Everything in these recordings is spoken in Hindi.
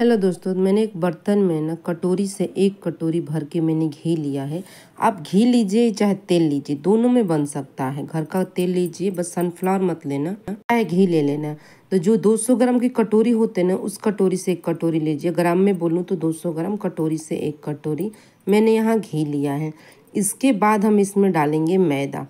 हेलो दोस्तों मैंने एक बर्तन में ना कटोरी से एक कटोरी भर के मैंने घी लिया है आप घी लीजिए चाहे तेल लीजिए दोनों में बन सकता है घर का तेल लीजिए बस सनफ्लावर मत लेना चाहे घी ले लेना तो जो 200 ग्राम की कटोरी होते ना उस कटोरी से एक कटोरी लीजिए ग्राम में बोलूँ तो 200 ग्राम कटोरी से एक कटोरी मैंने यहाँ घी लिया है इसके बाद हम इसमें डालेंगे मैदा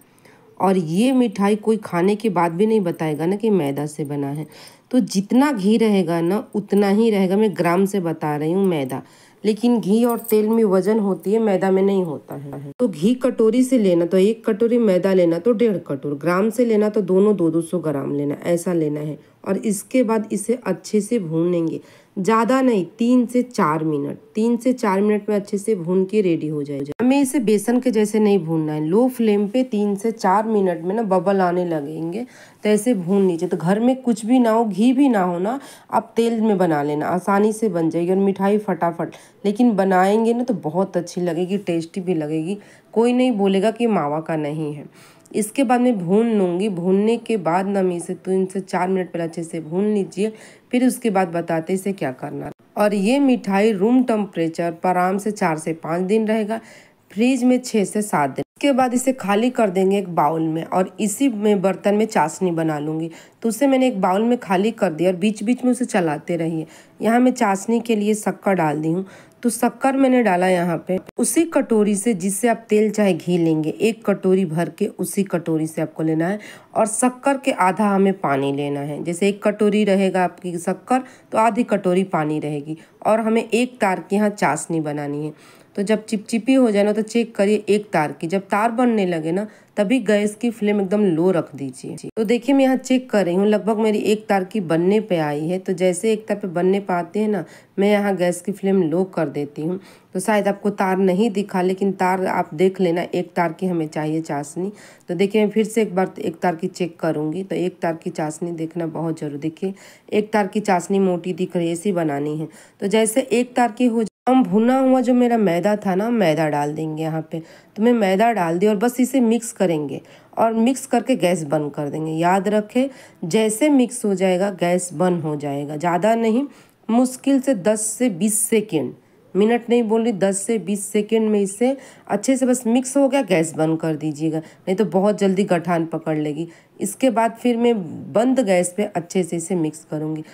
और ये मिठाई कोई खाने के बाद भी नहीं बताएगा ना कि मैदा से बना है तो जितना घी रहेगा ना उतना ही रहेगा मैं ग्राम से बता रही हूँ मैदा लेकिन घी और तेल में वजन होती है मैदा में नहीं होता है तो घी कटोरी से लेना तो एक कटोरी मैदा लेना तो डेढ़ कटोर ग्राम से लेना तो दोनों दो दो सौ ग्राम लेना ऐसा लेना है और इसके बाद इसे अच्छे से भून लेंगे ज़्यादा नहीं तीन से चार मिनट तीन से चार मिनट में अच्छे से भून के रेडी हो जाएगा हमें इसे बेसन के जैसे नहीं भूनना है लो फ्लेम पे तीन से चार मिनट में ना बबल आने लगेंगे तो ऐसे भून लीजिए तो घर में कुछ भी ना हो घी घी भी ना होना आप तेल में बना लेना आसानी से बन जाएगी और मिठाई फटाफट लेकिन बनाएंगे ना तो बहुत अच्छी लगेगी टेस्टी भी लगेगी कोई नहीं बोलेगा कि मावा का नहीं है इसके बाद मैं भून लूँगी भूनने के बाद ना मैं इसे तीन से चार मिनट पहले अच्छे से भून लीजिए फिर उसके बाद बताते इसे क्या करना और ये मिठाई रूम टेम्परेचर पर आराम से चार से पाँच दिन रहेगा फ्रिज में छः से सात दिन उसके बाद इसे खाली कर देंगे एक बाउल में और इसी में बर्तन में चाशनी बना लूँगी तो उसे मैंने एक बाउल में खाली कर दिया और बीच बीच में उसे चलाते रहिए यहाँ मैं चाशनी के लिए शक्कर डाल दी हूँ तो शक्कर मैंने डाला यहाँ पे उसी कटोरी से जिससे आप तेल चाहे घी लेंगे एक कटोरी भर के उसी कटोरी से आपको लेना है और शक्कर के आधा हमें पानी लेना है जैसे एक कटोरी रहेगा आपकी शक्कर तो आधी कटोरी पानी रहेगी और हमें एक तार के यहाँ चाशनी बनानी है तो जब चिपचिपी हो जाए ना तो चेक करिए एक तार की जब तार बनने लगे ना तभी गैस की फ्लेम एकदम लो रख दीजिए तो देखिए मैं यहाँ चेक कर रही हूँ लगभग मेरी एक तार की बनने पे आई है तो जैसे एक तार पे बनने पे आते हैं ना मैं यहाँ गैस की फ्लेम लो कर देती हूँ तो शायद आपको तार नहीं दिखा लेकिन तार आप देख लेना एक तार की हमें चाहिए चाशनी तो देखिए मैं फिर से एक बार एक तार की चेक करूँगी तो एक तार की चाशनी देखना बहुत जरूरी देखिए एक तार की चाशनी मोटी दिख रही है बनानी है तो जैसे एक तार की हो हम भुना हुआ जो मेरा मैदा था ना मैदा डाल देंगे यहाँ पे तो मैं मैदा डाल दी और बस इसे मिक्स करेंगे और मिक्स करके गैस बंद कर देंगे याद रखें जैसे मिक्स हो जाएगा गैस बंद हो जाएगा ज़्यादा नहीं मुश्किल से दस से बीस सेकेंड मिनट नहीं बोल रही दस से बीस सेकेंड में इसे अच्छे से बस मिक्स हो गया गैस बंद कर दीजिएगा नहीं तो बहुत जल्दी गठान पकड़ लेगी इसके बाद फिर मैं बंद गैस पे अच्छे से इसे मिक्स करूँगी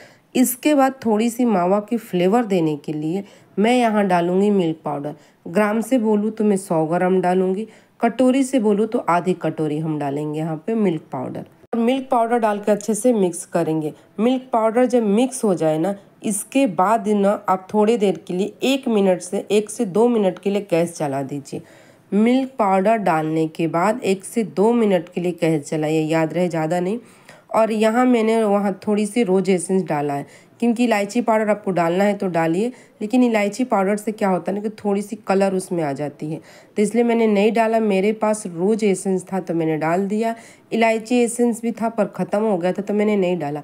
इसके बाद थोड़ी सी मावा की फ्लेवर देने के लिए मैं यहाँ डालूंगी मिल्क पाउडर ग्राम से बोलूँ तो मैं सौ ग्राम डालूँगी कटोरी से बोलूँ तो आधी कटोरी हम डालेंगे यहाँ पे मिल्क पाउडर और मिल्क पाउडर डाल के अच्छे से मिक्स करेंगे मिल्क पाउडर जब मिक्स हो जाए ना इसके बाद ना आप थोड़ी देर के लिए एक मिनट से एक से दो मिनट के लिए गैस चला दीजिए मिल्क पाउडर डालने के बाद एक से दो मिनट के लिए गैस चलाइए याद रहे ज़्यादा नहीं और यहाँ मैंने वहाँ थोड़ी सी रोज एसेंस डाला है क्योंकि इलायची पाउडर आपको डालना है तो डालिए लेकिन इलायची पाउडर से क्या होता है ना कि थोड़ी सी कलर उसमें आ जाती है तो इसलिए मैंने नहीं डाला मेरे पास रोज एसेंस था तो मैंने डाल दिया इलायची एसेंस भी था पर ख़त्म हो गया था तो मैंने नहीं डाला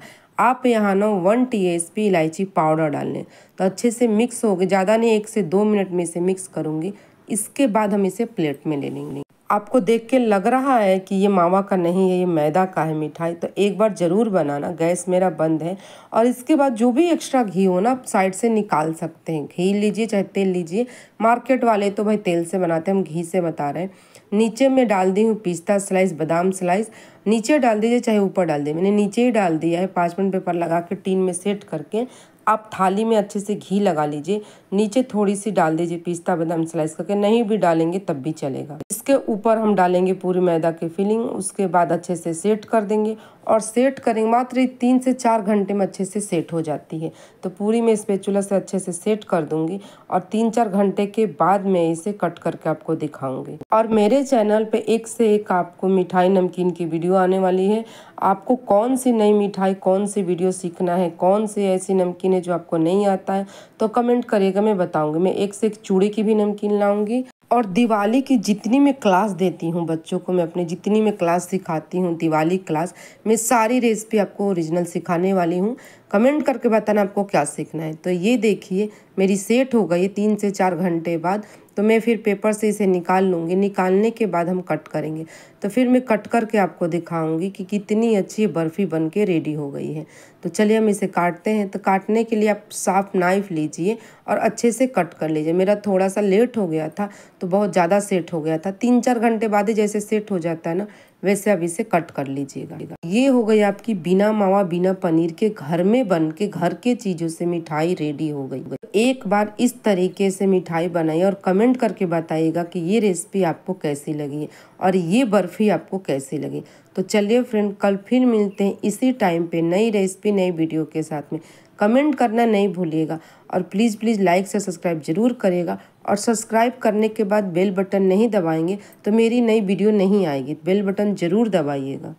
आप यहाँ ना वन टी एस पी इलायची पाउडर डाल लें तो अच्छे से मिक्स हो गए ज़्यादा नहीं एक से दो मिनट में इसे मिक्स करूँगी इसके बाद हम इसे प्लेट में ले लेंगे आपको देख के लग रहा है कि ये मावा का नहीं है ये मैदा का है मिठाई तो एक बार ज़रूर बनाना गैस मेरा बंद है और इसके बाद जो भी एक्स्ट्रा घी हो ना आप साइड से निकाल सकते हैं घी लीजिए चाहे तेल लीजिए मार्केट वाले तो भाई तेल से बनाते हैं हम घी से बता रहे हैं नीचे मैं डाल दी हूँ पिस्ता स्लाइस बादाम स्लाइस नीचे डाल दीजिए चाहे ऊपर डाल दीजिए मैंने नीचे ही डाल दिया है पाँच मिनट पेपर लगा के टीन में सेट करके आप थाली में अच्छे से घी लगा लीजिए नीचे थोड़ी सी डाल दीजिए पिस्ता बादाम स्लाइस करके नहीं भी डालेंगे तब भी चलेगा इसके ऊपर हम डालेंगे पूरी मैदा की फिलिंग उसके बाद अच्छे से सेट कर देंगे और सेट करेंगे मात्र तीन से चार घंटे में अच्छे से सेट हो जाती है तो पूरी मैं इस पेचुला से अच्छे से सेट कर दूंगी और तीन चार घंटे के बाद मैं इसे कट करके आपको दिखाऊंगी और मेरे चैनल पे एक से एक आपको मिठाई नमकीन की वीडियो आने वाली है आपको कौन सी नई मिठाई कौन सी वीडियो सीखना है कौन सी ऐसी नमकीन है जो आपको नहीं आता है तो कमेंट करिएगा मैं बताऊँगी मैं एक से एक चूड़ी की भी नमकीन लाऊँगी और दिवाली की जितनी मैं क्लास देती हूँ बच्चों को मैं अपने जितनी मैं क्लास सिखाती हूँ दिवाली क्लास मैं सारी रेसिपी आपको ओरिजिनल सिखाने वाली हूँ कमेंट करके बताना आपको क्या सीखना है तो ये देखिए मेरी सेट हो गई तीन से चार घंटे बाद तो मैं फिर पेपर से इसे निकाल लूँगी निकालने के बाद हम कट करेंगे तो फिर मैं कट करके आपको दिखाऊंगी कि कितनी अच्छी बर्फ़ी बन के रेडी हो गई है तो चलिए हम इसे काटते हैं तो काटने के लिए आप साफ नाइफ लीजिए और अच्छे से कट कर लीजिए मेरा थोड़ा सा लेट हो गया था तो बहुत ज़्यादा सेट हो गया था तीन चार घंटे बाद ही जैसे सेट हो जाता है ना वैसे आप इसे कट कर लीजिएगा ये हो गई आपकी बिना मावा बिना पनीर के घर में बन के घर के चीज़ों से मिठाई रेडी हो गई एक बार इस तरीके से मिठाई बनाई और कमेंट करके बताइएगा कि ये रेसिपी आपको कैसी लगी और ये बर्फ़ी आपको कैसी लगी तो चलिए फ्रेंड कल फिर मिलते हैं इसी टाइम पे नई रेसिपी नई वीडियो के साथ में कमेंट करना नहीं भूलिएगा और प्लीज़ प्लीज़ लाइक से सब्सक्राइब जरूर करेगा और सब्सक्राइब करने के बाद बेल बटन नहीं दबाएंगे तो मेरी नई वीडियो नहीं आएगी बेल बटन ज़रूर दबाइएगा